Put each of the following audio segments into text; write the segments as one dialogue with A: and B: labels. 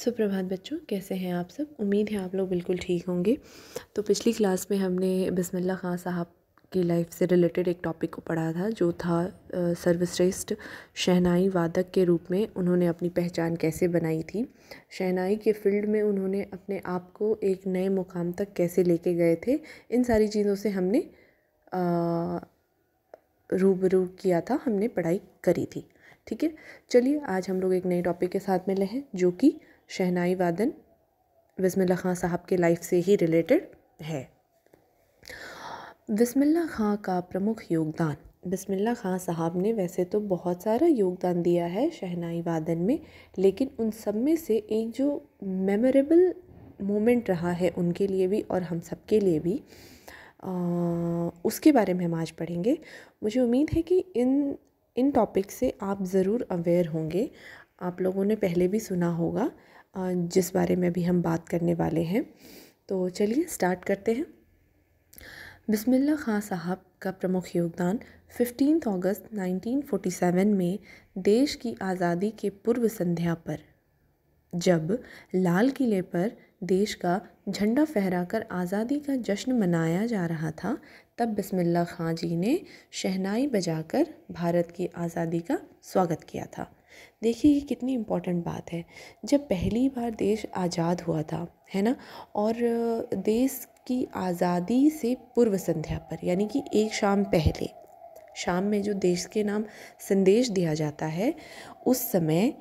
A: सुप्रभात बच्चों कैसे हैं आप सब उम्मीद है आप लोग बिल्कुल ठीक होंगे तो पिछली क्लास में हमने बिस्मिल्लाह खान साहब की लाइफ से रिलेटेड एक टॉपिक को पढ़ा था जो था सर्वश्रेष्ठ शहनाई वादक के रूप में उन्होंने अपनी पहचान कैसे बनाई थी शहनाई के फील्ड में उन्होंने अपने आप को एक नए मुकाम तक कैसे लेके गए थे इन सारी चीज़ों से हमने रूबरू किया था हमने पढ़ाई करी थी ठीक है चलिए आज हम लोग एक नए टॉपिक के साथ मिले हैं जो कि शहनाई वादन बिस्मिल्ला खां साहब के लाइफ से ही रिलेटेड है बिस्मिल्ला खां का प्रमुख योगदान बसमिल्ला खां साहब ने वैसे तो बहुत सारा योगदान दिया है शहनाई वादन में लेकिन उन सब में से एक जो मेमोरेबल मोमेंट रहा है उनके लिए भी और हम सब के लिए भी आ, उसके बारे में हम आज पढ़ेंगे मुझे उम्मीद है कि इन इन टॉपिक से आप ज़रूर अवेयर होंगे आप लोगों ने पहले भी सुना होगा जिस बारे में अभी हम बात करने वाले हैं तो चलिए स्टार्ट करते हैं बिस्मिल्ला खां साहब का प्रमुख योगदान 15 अगस्त 1947 में देश की आज़ादी के पूर्व संध्या पर जब लाल किले पर देश का झंडा फहराकर आज़ादी का जश्न मनाया जा रहा था तब बिस्मिल्ला खां जी ने शहनाई बजाकर भारत की आज़ादी का स्वागत किया था देखिए ये कितनी इम्पॉर्टेंट बात है जब पहली बार देश आज़ाद हुआ था है ना और देश की आज़ादी से पूर्व संध्या पर यानी कि एक शाम पहले शाम में जो देश के नाम संदेश दिया जाता है उस समय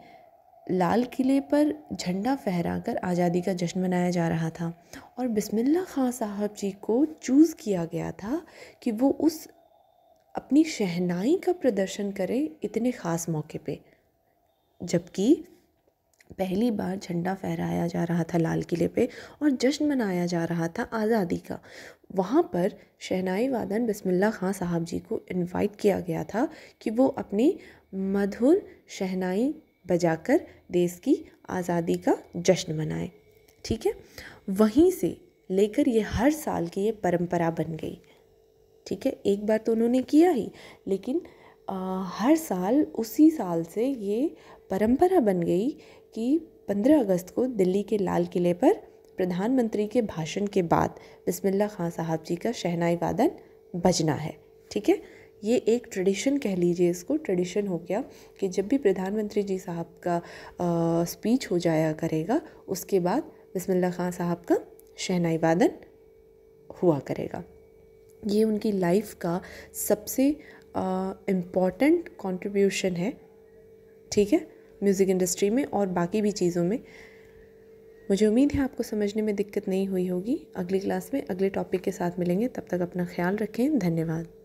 A: लाल किले पर झंडा फहराकर आज़ादी का जश्न मनाया जा रहा था और बिस्मिल्ला खां साहब जी को चूज़ किया गया था कि वो उस अपनी शहनाई का प्रदर्शन करें इतने ख़ास मौके पे जबकि पहली बार झंडा फहराया जा रहा था लाल किले पे और जश्न मनाया जा रहा था आज़ादी का वहाँ पर शहनाई वादन बसमिल्ला खां साहब जी को इनवाइट किया गया था कि वो अपनी मधुर शहनाई बजाकर देश की आज़ादी का जश्न मनाएं ठीक है वहीं से लेकर ये हर साल की ये परंपरा बन गई ठीक है एक बार तो उन्होंने किया ही लेकिन हर साल उसी साल से ये परंपरा बन गई कि पंद्रह अगस्त को दिल्ली के लाल किले पर प्रधानमंत्री के भाषण के बाद बिस्मिल्ला खान साहब जी का शहनाई वादन बजना है ठीक है ये एक ट्रेडिशन कह लीजिए इसको ट्रेडिशन हो गया कि जब भी प्रधानमंत्री जी साहब का आ, स्पीच हो जाया करेगा उसके बाद बिस्मिल्ला खान साहब का शहनाई वादन हुआ करेगा ये उनकी लाइफ का सबसे इम्पॉर्टेंट uh, है ठीक है म्यूज़िक इंडस्ट्री में और बाकी भी चीज़ों में मुझे उम्मीद है आपको समझने में दिक्कत नहीं हुई होगी अगली क्लास में अगले टॉपिक के साथ मिलेंगे तब तक अपना ख्याल रखें धन्यवाद